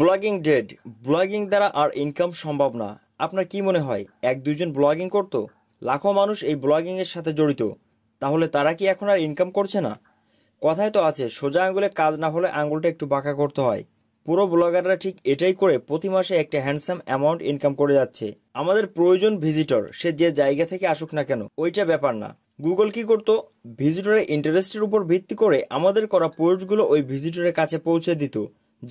blogging dead blogging দ্বারা আর income সম্ভব না আপনার কি মনে হয় এক দুজন ব্লগিং করত লাখো মানুষ এই ব্লগিংয়ের সাথে জড়িত তাহলে তারা কি এখন আর ইনকাম করছে না কথায় তো আছে সোজা আঙ্গুলে কাজ না হলে আঙ্গুলটা একটু বাঁকা করতে হয় পুরো ব্লগাররা ঠিক এটাই করে প্রতি মাসে একটা হ্যান্ডসাম অ্যামাউন্ট ইনকাম করে যাচ্ছে আমাদের প্রয়োজন ভিজিটর সে যে জায়গা থেকে আসুক না কেন ওইটা ব্যাপার না গুগল কি করতো ভিজিটরের ইন্টারেস্টের উপর ভিত্তি করে আমাদের করা পোস্টগুলো ওই ভিজিটরের কাছে পৌঁছে দিত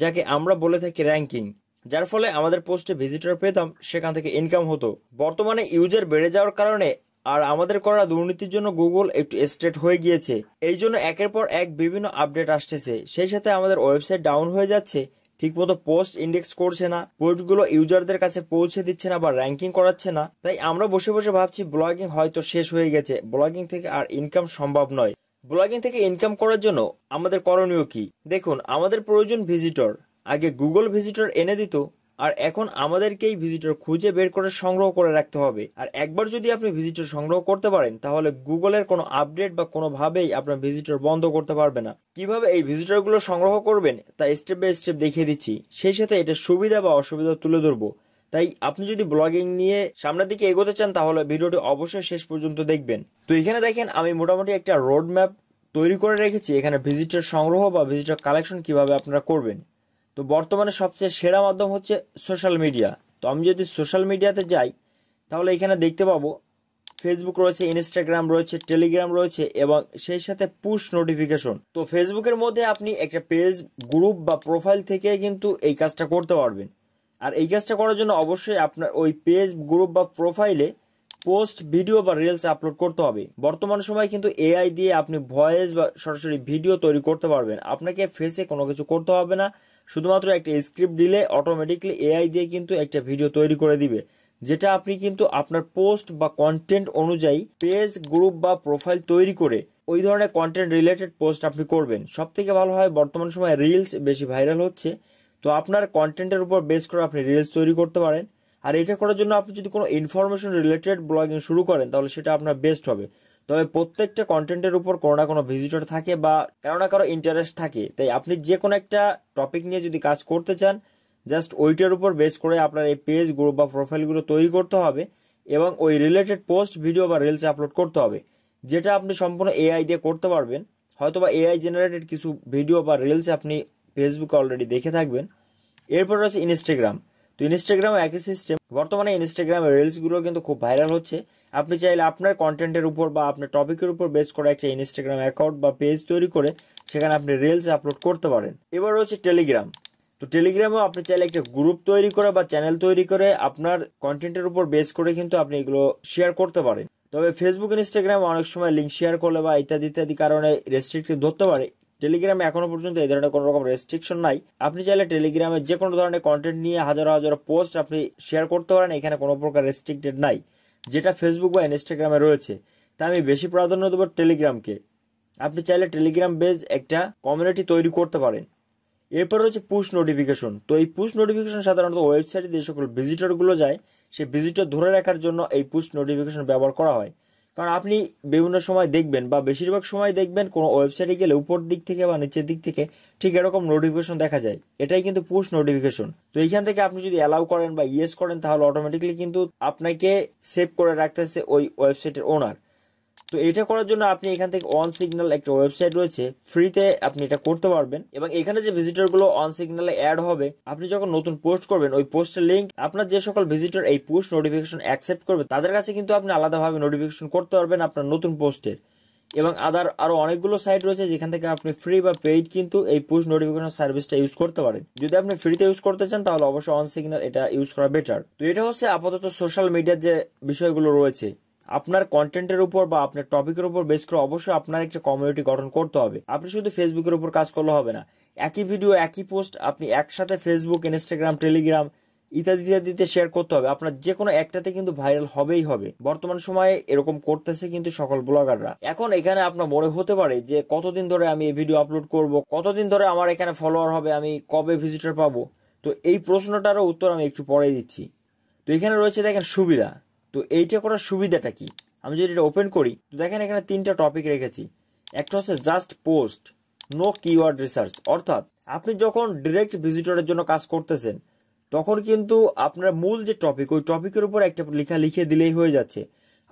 যাকে আমরা বলে থাকি র্যাঙ্কিং যার ফলে আমাদের পোস্টে ভিজিটর পেতাম সেখান থেকে ইনকাম হতো বর্তমানে ইউজার বেড়ে যাওয়ার কারণে আর আমাদের করা দুর্নীতির জন্য গুগল একটু স্ট্রেট হয়ে গিয়েছে এই জন্য একের পর এক বিভিন্ন আপডেট আসতেছে সেই সাথে আমাদের ওয়েবসাইট ডাউন হয়ে যাচ্ছে ঠিকমতো পোস্ট ইন্ডেক্স করছে না পোস্টগুলো ইউজারদের কাছে পৌঁছে দিচ্ছে না বা র্যাঙ্কিং করাচ্ছে না তাই আমরা বসে বসে ভাবছি ব্লগিং হয়তো শেষ হয়ে গেছে ব্লগিং থেকে আর ইনকাম সম্ভব নয় ব্লগিং থেকে ইনকাম করার জন্য আমাদের করণীয় কি দেখুন আমাদের প্রয়োজন ভিজিটর আগে গুগল ভিজিটর এনে দিত আর এখন আমাদেরকেই ভিজিটর খুঁজে বের করে সংগ্রহ করে রাখতে হবে আর একবার যদি আপনি ভিজিটর সংগ্রহ করতে পারেন তাহলে গুগলের কোনো আপডেট বা কোনোভাবেই আপনার ভিজিটর বন্ধ করতে পারবে না কিভাবে এই ভিজিটরগুলো সংগ্রহ করবেন তা স্টেপ বাই স্টেপ দেখিয়ে দিচ্ছি সেই সাথে এটা সুবিধা বা অসুবিধা তুলে ধরবো তাই আপনি যদি ব্লগিং নিয়ে সামনের দিকে এগোতে চান তাহলে ভিডিওটি অবশ্যই শেষ পর্যন্ত দেখবেন তো এখানে দেখেন আমি মোটামুটি একটা রোড ম্যাপ তৈরি করে রেখেছি এখানে ভিজিটার সংগ্রহ বা ভিজিটার কালেকশন কিভাবে আপনারা করবেন তো বর্তমানে সবচেয়ে সেরা মাধ্যম হচ্ছে সোশ্যাল মিডিয়া তো আমি যদি সোশ্যাল মিডিয়াতে যাই তাহলে এখানে দেখতে পাবো ফেসবুক রয়েছে ইনস্টাগ্রাম রয়েছে টেলিগ্রাম রয়েছে এবং সেই সাথে পুশ নোটিফিকেশন তো ফেসবুকের মধ্যে আপনি একটা পেজ গ্রুপ বা প্রোফাইল থেকে কিন্তু এই কাজটা করতে পারবেন আর এই কাজটা করার জন্য অবশ্যই আপনার ওই পেজ গ্রুপ বা প্রোফাইলে পোস্ট ভিডিও বা রিলস আপলোড করতে হবে বর্তমান সময় কিন্তু এআই দিয়ে আপনি ভয়েস বা সরাসরি ভিডিও তৈরি করতে পারবেন আপনাকে ফেসে কোনো কিছু করতে হবে না শুধুমাত্র একটা স্ক্রিপ্ট দিলে অটোমেটিকলি এআই দিয়ে কিন্তু একটা ভিডিও তৈরি করে দিবে যেটা আপনি কিন্তু আপনার পোস্ট বা কন্টেন্ট অনুযায়ী পেজ গ্রুপ বা প্রোফাইল তৈরি করে ওই ধরনের কন্টেন্ট রিলেটেড পোস্ট আপনি করবেন সব থেকে ভালো হয় বর্তমান সময় রিলস বেশি ভাইরাল হচ্ছে তো আপনার কন্টেন্টের উপর বেস করে আপনি রিলস তৈরি করতে পারেন আর এটা করার জন্য আপনি যদি কোনো ইনফরমেশন রিলেটেড ব্লগিং শুরু করেন তাহলে সেটা আপনার বেস্ট হবে তবে প্রত্যেকটা কন্টেন্টের উপর কোনো না কোনো ভিজিটর থাকে বা কারো না কারো ইন্টারেস্ট থাকে তাই আপনি যে কোনো একটা টপিক নিয়ে যদি কাজ করতে চান জাস্ট ওইটার উপর বেস করে আপনার এই পেজ গ্রুপ বা প্রোফাইলগুলো তৈরি করতে হবে এবং ওই রিলেটেড পোস্ট ভিডিও বা রিলস আপলোড করতে হবে যেটা আপনি সম্পূর্ণ এআই দিয়ে করতে পারবেন হয়তো বা এআই জেনারেটেড কিছু ভিডিও বা রিলস আপনি ফেসবুক অলরেডি দেখে থাকবেন এরপর রয়েছে ইনস্টাগ্রাম তো ইনস্টাগ্রাম একই সিস্টেম বর্তমানে ইনস্টাগ্রাম রিলসগুলো কিন্তু খুব ভাইরাল হচ্ছে আপনি চাইলে আপনার কন্টেন্টের উপর বা আপনার টপিকের উপর বেস করা একটা ইনস্টাগ্রাম অ্যাকাউন্ট বা পেজ তৈরি করে সেখানে আপনি রিলস আপলোড করতে পারেন এবার রয়েছে টেলিগ্রাম তো টেলিগ্রামেও আপনি চাইলে একটা গ্রুপ তৈরি করে বা চ্যানেল তৈরি করে আপনার কন্টেন্টের উপর বেস করে কিন্তু আপনি এগুলো শেয়ার করতে পারেন তবে ফেসবুক ইনস্টাগ্রামে অনেক সময় লিঙ্ক শেয়ার করলে বা ইত্যাদি ইত্যাদি কারণে রেস্ট্রিক্টিভ ধরতে পারে টেলিগ্রামে এখনো পর্যন্ত এই ধরনের কোনো রকম রেস্ট্রিকশন নাই আপনি চাইলে টেলিগ্রামে যে কোনো ধরনের কন্টেন্ট নিয়ে হাজার হাজার পোস্ট আপনি শেয়ার করতে পারেন এখানে কোনো প্রকার রেস্ট্রিক্টেড নাই যেটা ফেসবুক বা ইনস্টাগ্রামে রয়েছে তা আমি বেশি প্রাধান্য দেবো টেলিগ্রামকে আপনি চাইলে টেলিগ্রাম বেজ একটা কমিউনিটি তৈরি করতে পারেন এরপর রয়েছে পুশ নোটিফিকেশন তো এই পুশ নোটিফিকেশন সাধারণত ওয়েবসাইটে যে সকল ভিজিটরগুলো যায় সেই ভিজিটর ধরে রাখার জন্য এই পুশ নোটিফিকেশন ব্যবহার করা হয় কারণ আপনি বিভিন্ন সময় দেখবেন বা বেশিরভাগ সময় দেখবেন কোনো ওয়েবসাইটে গেলে উপর দিক থেকে বা নিচের দিক থেকে ঠিক এরকম নোটিফিকেশন দেখা যায় এটাই কিন্তু পুশ নোটিফিকেশন তো এইখান থেকে আপনি যদি অ্যালাউ করেন বা ইয়েস করেন তাহলে অটোমেটিকলি কিন্তু আপনাকে সেভ করে রাখতেছে ওই ওয়েবসাইটের ওনার তো এটা করার জন্য আপনি এখান থেকে অন সিগন্যাল একটা ওয়েবসাইট রয়েছে ফ্রিতে আপনি এটা করতে পারবেন এবং এখানে যে ভিজিটর গুলো অন সিগন্যালে অ্যাড হবে আপনি যখন নতুন পোস্ট করবেন ওই পোস্টের লিঙ্ক আপনার যে সকল ভিজিটর এই পোস্ট নোটিফিকেশন অ্যাকসেপ্ট করবে তাদের কাছে কিন্তু আপনি আলাদাভাবে নোটিফিকেশন করতে পারবেন আপনার নতুন পোস্টের এবং আদার আরো অনেকগুলো সাইট রয়েছে যেখান থেকে আপনি ফ্রি বা পেইড কিন্তু এই পুশ নোটিফিকেশন সার্ভিসটা ইউজ করতে পারেন যদি আপনি ফ্রিতে ইউজ করতে চান তাহলে অবশ্যই অন সিগন্যাল এটা ইউজ করা বেটার তো এটা হচ্ছে আপাতত সোশ্যাল মিডিয়ার যে বিষয়গুলো রয়েছে আপনার কন্টেন্টের উপর বা আপনার টপিকের উপর বেস করে অবশ্যই আপনার একটা কমিউনিটি গঠন করতে হবে আপনি শুধু ফেসবুকের উপর কাজ করলে হবে না একই ভিডিও একই পোস্ট আপনি একসাথে ফেসবুক ইনস্টাগ্রাম টেলিগ্রাম ইত্যাদি ইত্যাদিতে শেয়ার করতে হবে আপনার যে কোনো একটাতে কিন্তু ভাইরাল হবেই হবে বর্তমান সময়ে এরকম করতেছে কিন্তু সকল ব্লগাররা এখন এখানে আপনার মনে হতে পারে যে কতদিন ধরে আমি এই ভিডিও আপলোড করব কতদিন ধরে আমার এখানে ফলোয়ার হবে আমি কবে ভিজিটার পাবো তো এই প্রশ্নটারও উত্তর আমি একটু পরে দিচ্ছি তো এখানে রয়েছে দেখেন সুবিধা তো এইটা করার সুবিধাটা কি আমি যদি এটা ওপেন করি তো দেখেন এখানে তিনটা টপিক রেখেছি একটা হচ্ছে just post no keyword research অর্থাৎ আপনি যখন ডিরেক্ট ভিজিটরের জন্য কাজ করতেছেন তখন কিন্তু আপনার মূল যে টপিক ওই টপিকের উপর একটা লেখা লিখে দিলেই হয়ে যাচ্ছে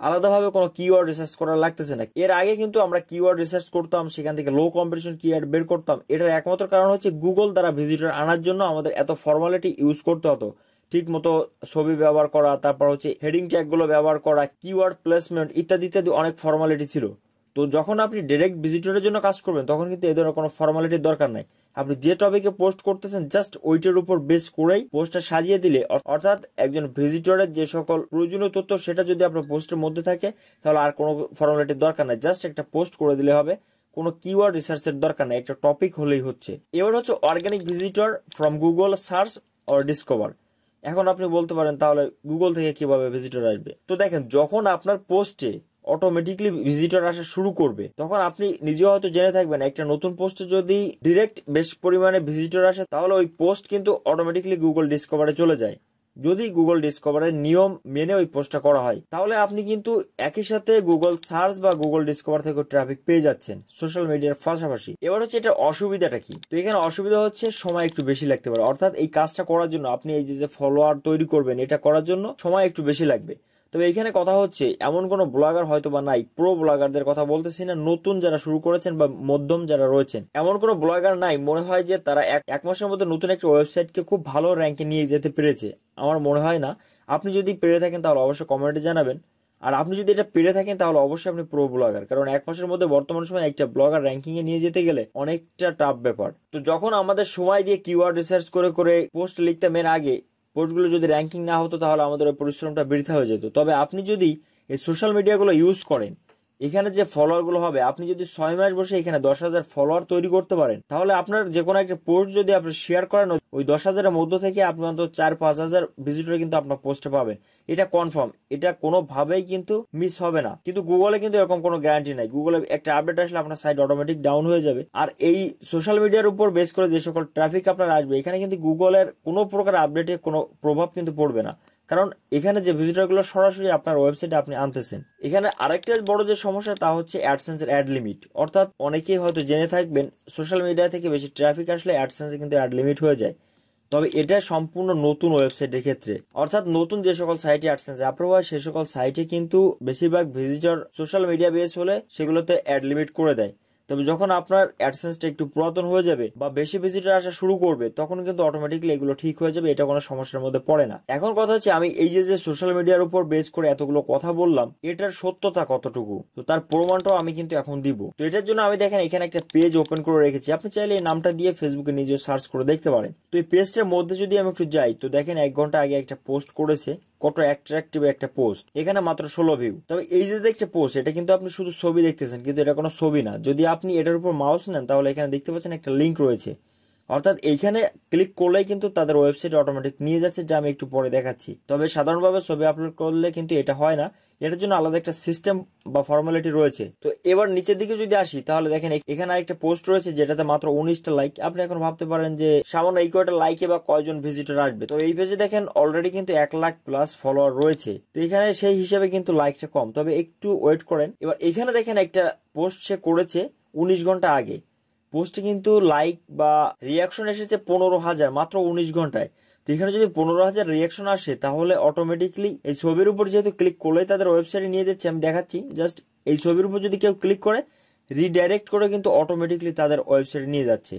আলাদাভাবে কোনো কিওয়ার্ড রিসার্চ করা লাগতেছে না এর আগে কিন্তু আমরা কিওয়ার্ড রিসার্চ করতাম সেখান থেকে লো কম্পিটিশন কিওয়ার্ড বের করতাম এটার একমাত্র কারণ হচ্ছে গুগল দ্বারা ভিজিটর আনার জন্য আমাদের এত ফর্মালিটি ইউজ করতে হতো ঠিক মতো ছবি ব্যবহার করা তারপর হচ্ছে হেডিং গুলো ব্যবহার করা কিওয়ার্ড প্লেসমেন্ট ইত্যাদি ইত্যাদি অনেক ফর্মালিটি ছিল তো যখন আপনি ডিরেক্ট ভিজিটরের জন্য কাজ করবেন তখন কিন্তু এদের ধরনের কোনো ফর্মালিটির দরকার নাই আপনি যে টপিকে পোস্ট করতেছেন জাস্ট ওইটার উপর বেস করেই পোস্টটা সাজিয়ে দিলে অর্থাৎ একজন ভিজিটরের যে সকল প্রয়োজনীয় তথ্য সেটা যদি আপনার পোস্টের মধ্যে থাকে তাহলে আর কোনো ফর্মালিটির দরকার নাই জাস্ট একটা পোস্ট করে দিলে হবে কোনো কিওয়ার্ড রিসার্চের দরকার নাই একটা টপিক হলেই হচ্ছে এবার হচ্ছে organic visitor from Google search or discover এখন আপনি বলতে পারেন তাহলে গুগল থেকে কিভাবে ভিজিটর আসবে তো দেখেন যখন আপনার পোস্টে অটোমেটিকলি ভিজিটর আসা শুরু করবে তখন আপনি নিজে হয়তো জেনে থাকবেন একটা নতুন পোস্টে যদি ডিরেক্ট বেশ পরিমাণে ভিজিটর আসে তাহলে ওই পোস্ট কিন্তু অটোমেটিকলি গুগল ডিসকভারে চলে যায় যদি গুগল ডিসকভারের নিয়ম মেনে ওই পোস্টটা করা হয় তাহলে আপনি কিন্তু একই সাথে গুগল সার্চ বা গুগল ডিসকভার থেকে ট্রাফিক পেয়ে যাচ্ছেন সোশ্যাল মিডিয়ার পাশাপাশি এবার হচ্ছে এটা অসুবিধাটা কি তো এখানে অসুবিধা হচ্ছে সময় একটু বেশি লাগতে পারে অর্থাৎ এই কাজটা করার জন্য আপনি এই যে ফলোয়ার তৈরি করবেন এটা করার জন্য সময় একটু বেশি লাগবে তবে এখানে কথা হচ্ছে এমন কোনো ব্লগার হয়তো বা নাই প্রো ব্লগারদের কথা বলতেছি না নতুন যারা শুরু করেছেন বা মধ্যম যারা রয়েছেন এমন কোনো ব্লগার নাই মনে হয় যে তারা এক মাসের মধ্যে নতুন একটা ওয়েবসাইটকে খুব ভালো র্যাঙ্কে নিয়ে যেতে পেরেছে আমার মনে হয় না আপনি যদি পেরে থাকেন তাহলে অবশ্যই কমেন্টে জানাবেন আর আপনি যদি এটা পেরে থাকেন তাহলে অবশ্যই আপনি প্রো ব্লগার কারণ এক মাসের মধ্যে বর্তমান সময় একটা ব্লগার র্যাঙ্কিং এ নিয়ে যেতে গেলে অনেকটা টাফ ব্যাপার তো যখন আমাদের সময় দিয়ে কিওয়ার্ড রিসার্চ করে করে পোস্ট লিখতাম এর আগে পোস্টগুলো যদি র্যাঙ্কিং না হতো তাহলে আমাদের পরিশ্রমটা বৃথা হয়ে যেত তবে আপনি যদি এই সোশ্যাল মিডিয়াগুলো ইউজ করেন এখানে যে ফলোয়ার গুলো হবে আপনি যদি ছয় মাস বসে এখানে দশ হাজার ফলোয়ার তৈরি করতে পারেন তাহলে আপনার যে কোনো একটা পোস্ট যদি আপনি শেয়ার করেন ওই দশ হাজারের মধ্য থেকে আপনি অন্তত চার পাঁচ হাজার ভিজিটর কিন্তু আপনার পোস্টে পাবেন এটা কনফার্ম এটা কোনোভাবেই কিন্তু মিস হবে না কিন্তু গুগলে কিন্তু এরকম কোনো গ্যারান্টি নাই গুগলে একটা আপডেট আসলে আপনার সাইট অটোমেটিক ডাউন হয়ে যাবে আর এই সোশ্যাল মিডিয়ার উপর বেস করে যে সকল ট্রাফিক আপনার আসবে এখানে কিন্তু গুগলের কোনো প্রকার আপডেটে কোনো প্রভাব কিন্তু পড়বে না কারণ এখানে যে ভিজিটরগুলো সরাসরি আপনার ওয়েবসাইটে আপনি আনতেছেন এখানে আরেকটা বড় যে সমস্যা তা হচ্ছে অ্যাডসেন্সের অ্যাড লিমিট অর্থাৎ অনেকেই হয়তো জেনে থাকবেন সোশ্যাল মিডিয়া থেকে বেশি ট্রাফিক আসলে অ্যাডসেন্সে কিন্তু অ্যাড লিমিট হয়ে যায় তবে এটা সম্পূর্ণ নতুন ওয়েবসাইটের ক্ষেত্রে অর্থাৎ নতুন যে সকল সাইটে অ্যাডসেন্স অ্যাপ্রুভ হয় সে সকল সাইটে কিন্তু বেশিরভাগ ভিজিটর সোশ্যাল মিডিয়া বেস হলে সেগুলোতে অ্যাড লিমিট করে দেয় তবে যখন আপনার অ্যাডসেন্সটা একটু পুরাতন হয়ে যাবে বা বেশি ভিজিটার আসা শুরু করবে তখন কিন্তু অটোমেটিকলি এগুলো ঠিক হয়ে যাবে এটা কোনো সমস্যার মধ্যে পড়ে না এখন কথা হচ্ছে আমি এই যে সোশ্যাল মিডিয়ার উপর বেস করে এতগুলো কথা বললাম এটার সত্যতা কতটুকু তো তার প্রমাণটাও আমি কিন্তু এখন দিব তো এটার জন্য আমি দেখেন এখানে একটা পেজ ওপেন করে রেখেছি আপনি চাইলে এই নামটা দিয়ে ফেসবুকে নিজে সার্চ করে দেখতে পারেন তো এই পেজটার মধ্যে যদি আমি একটু যাই তো দেখেন এক ঘন্টা আগে একটা পোস্ট করেছে কত অ্যাট্রাকটিভ একটা পোস্ট এখানে মাত্র ষোলো ভিউ তবে এই যে দেখছে পোস্ট এটা কিন্তু আপনি শুধু ছবি দেখতেছেন কিন্তু এটা কোনো ছবি না যদি আপনি এটার উপর মাউস নেন তাহলে এখানে দেখতে পাচ্ছেন একটা লিঙ্ক রয়েছে অর্থাৎ এইখানে ক্লিক করলেই কিন্তু তাদের ওয়েবসাইট অটোমেটিক নিয়ে যাচ্ছে যা আমি একটু পরে দেখাচ্ছি তবে সাধারণভাবে ছবি আপলোড করলে কিন্তু এটা হয় না এটার জন্য আলাদা একটা সিস্টেম বা ফর্মালিটি রয়েছে তো এবার নিচের দিকে যদি আসি তাহলে দেখেন এখানে আরেকটা পোস্ট রয়েছে যেটাতে মাত্র উনিশটা লাইক আপনি এখন ভাবতে পারেন যে সামান্য এই কয়টা লাইকে বা কয়জন ভিজিটার আসবে তো এই পেজে দেখেন অলরেডি কিন্তু এক লাখ প্লাস ফলোয়ার রয়েছে তো এখানে সেই হিসাবে কিন্তু লাইকটা কম তবে একটু ওয়েট করেন এবার এখানে দেখেন একটা পোস্ট সে করেছে উনিশ ঘন্টা আগে পোস্টে কিন্তু লাইক বা রিয়াকশন এসেছে পনেরো হাজার মাত্র উনিশ ঘন্টায় তো এখানে যদি পনেরো হাজার রিয়াকশন আসে তাহলে অটোমেটিকলি এই ছবির উপর যেহেতু ক্লিক করলে তাদের ওয়েবসাইটে নিয়ে যাচ্ছে আমি দেখাচ্ছি জাস্ট এই ছবির উপর যদি কেউ ক্লিক করে রিডাইরেক্ট করে কিন্তু অটোমেটিকলি তাদের ওয়েবসাইটে নিয়ে যাচ্ছে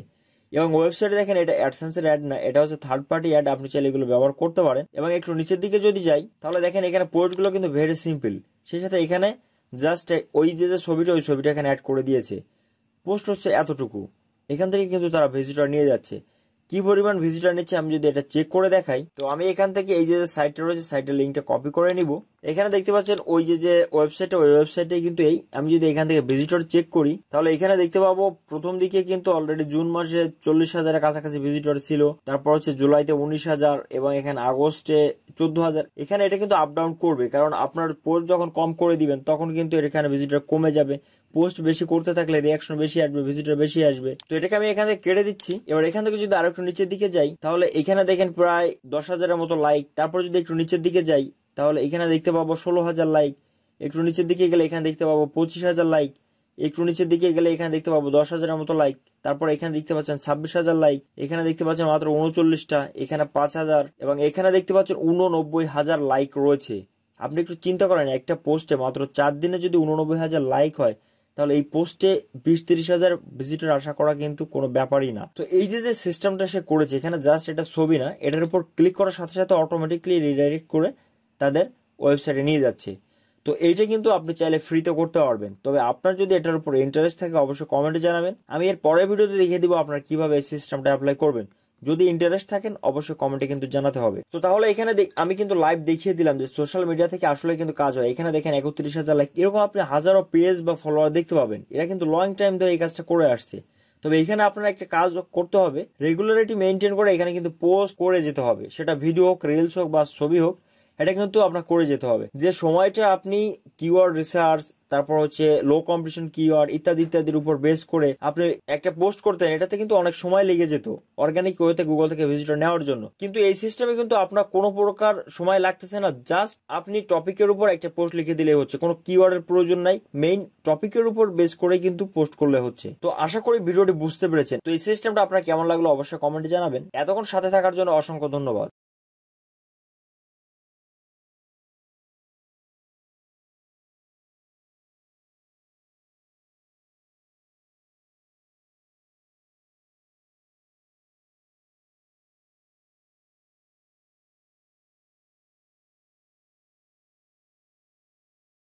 এবং ওয়েবসাইটে দেখেন এটা অ্যাডসেন্সের অ্যাড না এটা হচ্ছে থার্ড পার্টি অ্যাড আপনি চাইলে এগুলো ব্যবহার করতে পারেন এবং একটু নিচের দিকে যদি যাই তাহলে দেখেন এখানে পোস্টগুলো কিন্তু ভেরি সিম্পল সেই সাথে এখানে জাস্ট ওই যে যে ছবিটা ওই ছবিটা এখানে অ্যাড করে দিয়েছে পোস্ট হচ্ছে এতটুকু এখান থেকে কিন্তু তারা ভিজিটর নিয়ে যাচ্ছে কি পরিমাণ ভিজিটর নিচ্ছে আমি যদি এটা চেক করে দেখাই তো আমি এখান থেকে এই যে সাইটটা রয়েছে সাইটের লিঙ্কটা কপি করে নিব এখানে দেখতে পাচ্ছেন ওই যে যে ওয়েবসাইটে ওই ওয়েবসাইটে কিন্তু এই আমি যদি এখান থেকে ভিজিটর চেক করি তাহলে এখানে দেখতে পাবো প্রথম দিকে কিন্তু অলরেডি জুন মাসে চল্লিশ হাজারের কাছাকাছি ভিজিটর ছিল তারপর হচ্ছে জুলাইতে উনিশ হাজার এবং এখানে আগস্টে চোদ্দ হাজার এখানে এটা কিন্তু আপ ডাউন করবে কারণ আপনার পোস্ট যখন কম করে দিবেন তখন কিন্তু এখানে ভিজিটর কমে যাবে পোস্ট বেশি করতে থাকলে রিয়াকশন বেশি আসবে ভিজিটর বেশি আসবে তো এটাকে আমি এখান থেকে কেটে দিচ্ছি এবার এখান থেকে যদি আরো একটু নিচের দিকে যাই তাহলে এখানে দেখেন প্রায় দশ হাজারের মতো লাইক তারপর যদি একটু নিচের দিকে যাই তাহলে এখানে দেখতে পাবো ষোলো হাজার লাইক একটু নিচের দিকে গেলে এখানে দেখতে পাবো পঁচিশ হাজার লাইক একটু নিচের দিকে গেলে এখানে দেখতে পাবো দশ হাজারের মতো লাইক তারপর এখানে দেখতে পাচ্ছেন ছাব্বিশ হাজার লাইক এখানে দেখতে পাচ্ছেন মাত্র উনচল্লিশটা এখানে পাঁচ হাজার এবং এখানে দেখতে পাচ্ছেন উননব্বই হাজার লাইক রয়েছে আপনি একটু চিন্তা করেন একটা পোস্টে মাত্র চার দিনে যদি উননব্বই হাজার লাইক হয় তাহলে এই পোস্টে বিশ তিরিশ হাজার ভিজিটার আশা করা কিন্তু কোনো ব্যাপারই না তো এই যে যে সিস্টেমটা সে করেছে এখানে জাস্ট এটা ছবি না এটার উপর ক্লিক করার সাথে সাথে অটোমেটিকলি রিডাইরেক্ট করে তাদের ওয়েবসাইটে নিয়ে যাচ্ছে তো এইটা কিন্তু আপনি চাইলে ফ্রিতে করতে পারবেন তবে আপনার যদি এটার উপর ইন্টারেস্ট থাকে অবশ্যই কমেন্টে জানাবেন আমি এর পরের ভিডিওতে দেখিয়ে দিব আপনার কিভাবে এই সিস্টেমটা অ্যাপ্লাই করবেন যদি ইন্টারেস্ট থাকেন অবশ্যই কমেন্টে কিন্তু জানাতে হবে তো তাহলে এখানে আমি কিন্তু লাইভ দেখিয়ে দিলাম যে সোশ্যাল মিডিয়া থেকে আসলে কিন্তু কাজ হয় এখানে দেখেন একত্রিশ হাজার লাইক এরকম আপনি হাজারো পেজ বা ফলোয়ার দেখতে পাবেন এরা কিন্তু লং টাইম ধরে এই কাজটা করে আসছে তবে এখানে আপনার একটা কাজ করতে হবে রেগুলারিটি মেনটেন করে এখানে কিন্তু পোস্ট করে যেতে হবে সেটা ভিডিও হোক রিলস হোক বা ছবি হোক এটা কিন্তু আপনার করে যেতে হবে যে সময়টা আপনি কিওয়ার্ড রিসার্চ তারপর হচ্ছে লো কম্পিটিশন কিওয়ার্ড ইত্যাদি ইত্যাদির উপর বেস করে আপনি একটা পোস্ট করতেন এটাতে কিন্তু অনেক সময় লেগে যেত অর্গানিক ওয়েতে গুগল থেকে ভিজিটর নেওয়ার জন্য কিন্তু এই সিস্টেমে কিন্তু আপনার কোনো প্রকার সময় লাগতেছে না জাস্ট আপনি টপিকের উপর একটা পোস্ট লিখে দিলে হচ্ছে কোনো কিওয়ার্ডের প্রয়োজন নাই মেইন টপিকের উপর বেস করে কিন্তু পোস্ট করলে হচ্ছে তো আশা করি ভিডিওটি বুঝতে পেরেছেন তো এই সিস্টেমটা আপনার কেমন লাগলো অবশ্যই কমেন্টে জানাবেন এতক্ষণ সাথে থাকার জন্য অসংখ্য ধন্যবাদ